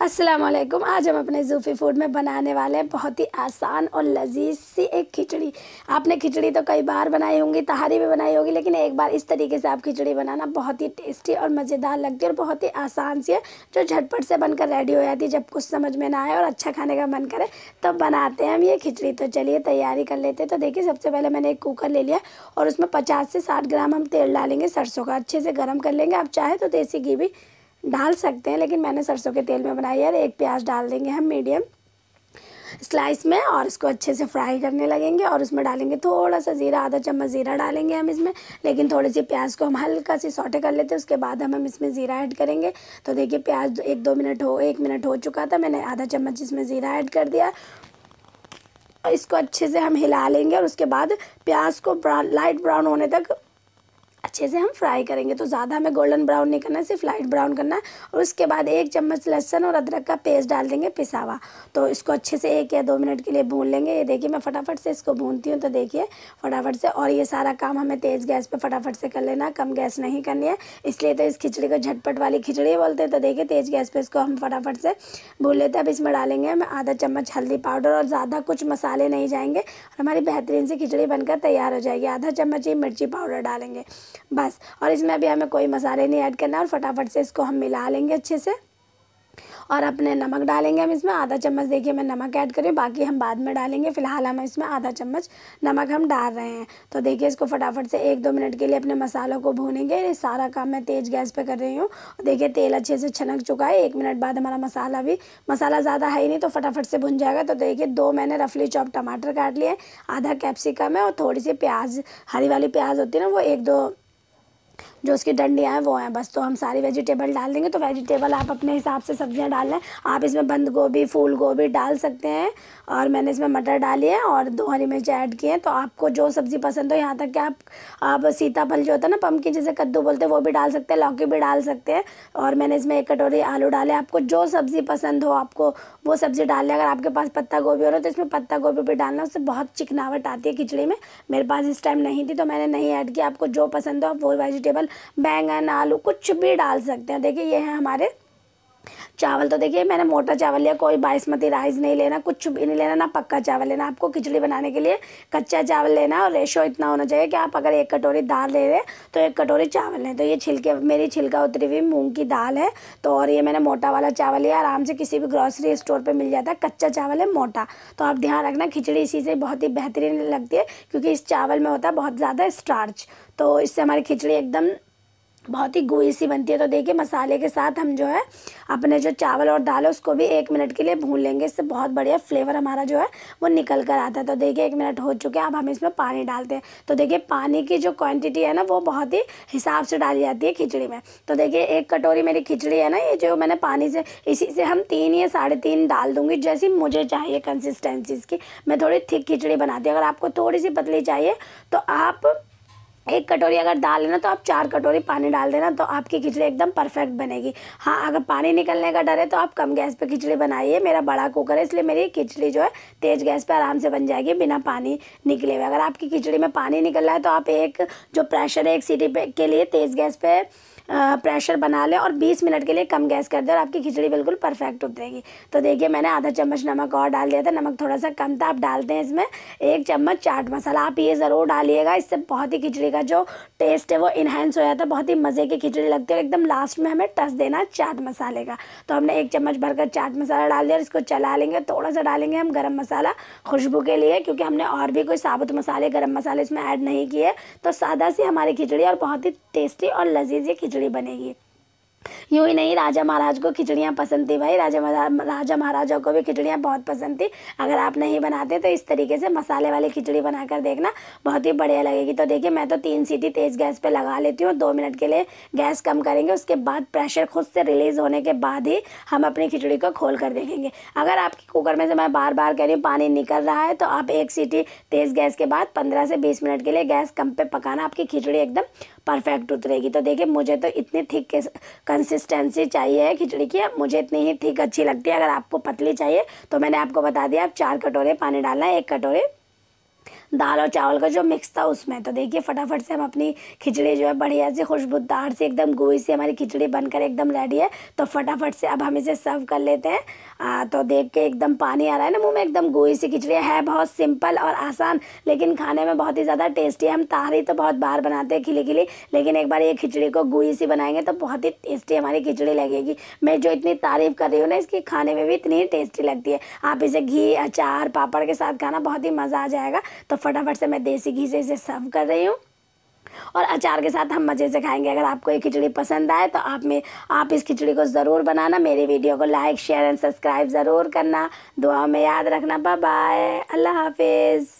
अस्सलाम वालेकुम आज हम अपने जूफी फूड में बनाने वाले हैं बहुत ही आसान और लजीज सी एक खिचड़ी आपने खिचड़ी तो कई बार बनाई होंगी तहारी भी बनाई होगी लेकिन एक बार इस तरीके से आप खिचड़ी बनाना बहुत ही टेस्टी और मज़ेदार लगती है और बहुत ही आसान सी है जो झटपट से बनकर रेडी हो जाती है जब कुछ समझ में ना आए और अच्छा खाने का मन करे तो बनाते हैं हम ये खिचड़ी तो चलिए तैयारी कर लेते हैं तो देखिए सबसे पहले मैंने एक कुकर ले लिया और उसमें पचास से साठ ग्राम हम तेल डालेंगे सरसों का अच्छे से गर्म कर लेंगे आप चाहें तो देसी घी भी डाल सकते हैं लेकिन मैंने सरसों के तेल में बनाई है एक प्याज डाल देंगे हम मीडियम स्लाइस में और इसको अच्छे से फ्राई करने लगेंगे और उसमें डालेंगे थोड़ा सा ज़ीरा आधा चम्मच ज़ीरा डालेंगे हम इसमें लेकिन थोड़ी सी प्याज को हम हल्का सी सॉटे कर लेते हैं उसके बाद हम हम इसमें ज़ीरा ऐड करेंगे तो देखिए प्याज एक दो मिनट हो एक मिनट हो चुका था मैंने आधा चम्मच इसमें ज़ीरा ऐड कर दिया और इसको अच्छे से हम हिला लेंगे और उसके बाद प्याज को ब्राउन लाइट ब्राउन होने तक अच्छे से हम फ्राई करेंगे तो ज़्यादा हमें गोल्डन ब्राउन नहीं करना है सिर्फ लाइट ब्राउन करना है और उसके बाद एक चम्मच लहसन और अदरक का पेस्ट डाल देंगे पिसावा तो इसको अच्छे से एक या दो मिनट के लिए भून लेंगे ये देखिए मैं फटाफट से इसको भूनती हूँ तो देखिए फटाफट से और ये सारा काम हमें तेज़ गैस पर फटाफट से कर लेना कम गैस नहीं करनी है इसलिए तो इस खिचड़ी को झटपट वाली खिचड़ी बोलते हैं तो देखिए तेज़ गैस पर इसको हम फटाफट से भून लेते हैं अब इसमें डालेंगे हम आधा चम्मच हल्दी पाउडर और ज़्यादा कुछ मसाले नहीं जाएंगे और हमारी बेहतरीन सी खिचड़ी बनकर तैयार हो जाएगी आधा चम्मच ही मिर्ची पाउडर डालेंगे बस और इसमें अभी हमें कोई मसाले नहीं ऐड करना और फटाफट से इसको हम मिला लेंगे अच्छे से और अपने नमक डालेंगे हम इसमें आधा चम्मच देखिए मैं नमक ऐड करी बाकी हम बाद में डालेंगे फिलहाल हम इसमें आधा चम्मच नमक हम डाल रहे हैं तो देखिए इसको फटाफट से एक दो मिनट के लिए अपने मसालों को भूनेंगे ये सारा काम मैं तेज़ गैस पे कर रही हूँ देखिए तेल अच्छे से छनक चुका है एक मिनट बाद हमारा मसाला भी मसाला ज़्यादा है ही नहीं तो फटाफट से भुन जाएगा तो देखिए दो मैंने रफली चॉप टमाटर काट लिए आधा कैप्सिकम है और थोड़ी सी प्याज हरी वाली प्याज होती है ना वो एक दो जो उसकी डंडियाँ हैं वो हैं बस तो हम सारी वेजिटेबल डाल देंगे तो वेजिटेबल आप अपने हिसाब से सब्जियाँ डाल लें आप इसमें बंद गोभी फूल गोभी डाल सकते हैं और मैंने इसमें मटर डाली है और दो हरी मिर्च ऐड किए हैं तो आपको जो सब्ज़ी पसंद हो यहाँ तक कि आप आप सीताफल जो होता है ना पम्पकिन जैसे कद्दू बोलते हैं वो भी डाल सकते हैं लौकी भी डाल सकते हैं और मैंने इसमें एक कटोरी आलू डाले आपको जो सब्ज़ी पसंद हो आपको वो सब्ज़ी डाल लें अगर आपके पास पत्ता गोभी हो रहा है तो इसमें पत्ता गोभी भी डालना उससे बहुत चिकनावट आती है खिचड़ी में मेरे पास इस टाइम नहीं थी तो मैंने नहीं ऐड किया आपको जो पसंद हो आप वो वेजिटेबल बैंगन आलू कुछ भी डाल सकते हैं देखिए ये हैं हमारे चावल तो देखिए मैंने मोटा चावल लिया कोई बासमती राइस नहीं लेना कुछ भी नहीं लेना ना पक्का चावल लेना आपको खिचड़ी बनाने के लिए कच्चा चावल लेना और रेशो इतना होना चाहिए कि आप अगर एक कटोरी दाल ले रहे तो एक कटोरी चावल लें तो ये छिलके मेरी छिलका उतरी हुई मूँग की दाल है तो और ये मैंने मोटा वाला चावल लिया आराम से किसी भी ग्रॉसरी स्टोर पर मिल जाता है कच्चा चावल है मोटा तो आप ध्यान रखना खिचड़ी इसी से बहुत ही बेहतरीन लगती है क्योंकि इस चावल में होता है बहुत ज़्यादा स्टार्च तो इससे हमारी खिचड़ी एकदम बहुत ही गोई सी बनती है तो देखिए मसाले के साथ हम जो है अपने जो चावल और दाल है उसको भी एक मिनट के लिए भून लेंगे इससे बहुत बढ़िया फ्लेवर हमारा जो है वो निकल कर आता है तो देखिए एक मिनट हो चुके हैं अब हम इसमें पानी डालते हैं तो देखिए पानी की जो क्वांटिटी है ना वो बहुत ही हिसाब से डाली जाती है खिचड़ी में तो देखिए एक कटोरी मेरी खिचड़ी है ना ये जो मैंने पानी से इसी से हम तीन या साढ़े तीन डाल दूँगी जैसी मुझे चाहिए कंसिस्टेंसी की मैं थोड़ी थिक खिचड़ी बनाती हूँ अगर आपको थोड़ी सी पतली चाहिए तो आप एक कटोरी अगर दाल लेना तो आप चार कटोरी पानी डाल देना तो आपकी खिचड़ी एकदम परफेक्ट बनेगी हाँ अगर पानी निकलने का डर है तो आप कम गैस पर खिचड़ी बनाइए मेरा बड़ा कुकर है इसलिए मेरी खिचड़ी जो है तेज़ गैस पर आराम से बन जाएगी बिना पानी निकले हुए अगर आपकी खिचड़ी में पानी निकल रहा है तो आप एक जो प्रेशर है एक सीटी पे के लिए तेज़ गैस पर प्रेशर बना लें और 20 मिनट के लिए कम गैस कर दें और आपकी खिचड़ी बिल्कुल परफेक्ट उतरेगी तो देखिए मैंने आधा चम्मच नमक और डाल दिया था नमक थोड़ा सा कम था आप डालते हैं इसमें एक चम्मच चाट मसाला आप ये ज़रूर डालिएगा इससे बहुत ही खिचड़ी का जो टेस्ट है वो इन्हेंस हो जाता है बहुत ही मज़े की खिचड़ी लगती है और एकदम लास्ट में हमें टस देना चाट मसाले का तो हमने एक चम्मच भरकर चाट मसाला डाल दिया और इसको चला लेंगे थोड़ा सा डालेंगे हम गरम मसाला खुशबू के लिए क्योंकि हमने और भी कोई साबुत मसाले गर्म मसाले इसमें ऐड नहीं किए तो सादा सी हमारी खिचड़ी और बहुत ही टेस्टी और लजीज ये खिचड़ी खिचड़ी बनेगी यूं ही नहीं राजा महाराज को खिचड़ियाँ पसंद थी भाई राजा राजा महाराजा को भी खिचड़ियाँ बहुत पसंद थी अगर आप नहीं बनाते तो इस तरीके से मसाले वाली खिचड़ी बनाकर देखना बहुत ही बढ़िया लगेगी तो देखिए मैं तो तीन सीटी तेज़ गैस पे लगा लेती हूँ दो मिनट के लिए गैस कम करेंगे उसके बाद प्रेशर खुद से रिलीज़ होने के बाद ही हम अपनी खिचड़ी को खोल कर देखेंगे अगर आपके कुकर में से मैं बार बार कह रही हूँ पानी निकल रहा है तो आप एक सीटी तेज़ गैस के बाद पंद्रह से बीस मिनट के लिए गैस कम पर पकाना आपकी खिचड़ी एकदम परफेक्ट उतरेगी तो देखिए मुझे तो इतनी थिक कंसिस्टेंसी चाहिए है खिचड़ी की मुझे इतनी ही थिक अच्छी लगती है अगर आपको पतली चाहिए तो मैंने आपको बता दिया आप चार कटोरे पानी डालना है एक कटोरे दाल और चावल का जो मिक्स था उसमें तो देखिए फटाफट से हम अपनी खिचड़ी जो है बढ़िया से खुशबूदार से एकदम गोई से हमारी खिचड़ी बनकर एकदम रेडी है तो फटाफट से अब हम इसे सर्व कर लेते हैं आ, तो देख के एकदम पानी आ रहा है ना मुँह में एकदम गोई सी खिचड़ी है बहुत सिंपल और आसान लेकिन खाने में बहुत ही ज़्यादा टेस्टी है हम तारी तो बहुत बार बनाते हैं खिली खिली लेकिन एक बार ये खिचड़ी को गोई सी बनाएंगे तो बहुत ही टेस्टी हमारी खिचड़ी लगेगी मैं जो इतनी तारीफ़ कर रही हूँ ना इसकी खाने में भी इतनी टेस्टी लगती है आप इसे घी अचार पापड़ के साथ खाना बहुत ही मज़ा आ जाएगा तो फटाफट से मैं देसी घी से इसे सर्व कर रही हूँ और अचार के साथ हम मज़े से खाएंगे अगर आपको ये खिचड़ी पसंद आए तो आप में आप इस खिचड़ी को ज़रूर बनाना मेरी वीडियो को लाइक शेयर एंड सब्सक्राइब ज़रूर करना दुआओं में याद रखना बाय बाय अल्लाह हाफिज़